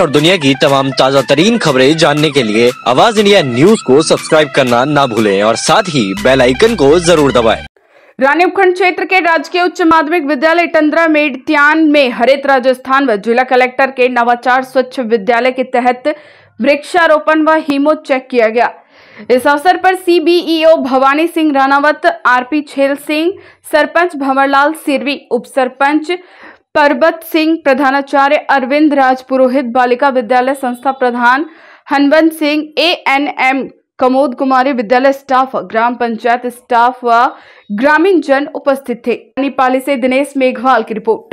और दुनिया की तमाम ताज़ा तरीन खबरें जानने के लिए आवाज इंडिया न्यूज को सब्सक्राइब करना ना भूलें और साथ ही बेल आइकन को जरूर दबाएं। रानी उपखंड क्षेत्र के राजकीय उच्च माध्यमिक विद्यालय टंद्रा मेड़तियान में हरित राजस्थान व जिला कलेक्टर के नवाचार स्वच्छ विद्यालय के तहत वृक्षारोपण व हिमो चेक किया गया इस अवसर पर सीबीईओ भवानी सिंह रानावत आरपी छेल सिंह सरपंच भंवरलाल सिरवी उप सरपंच परबत सिंह प्रधानाचार्य अरविंद राज पुरोहित बालिका विद्यालय संस्था प्रधान Hanwant Singh A N M Kamod Kumari विद्यालय स्टाफ ग्राम पंचायत स्टाफ व ग्रामीण जन उपस्थित थे पाली से दिनेश मेघवाल की रिपोर्ट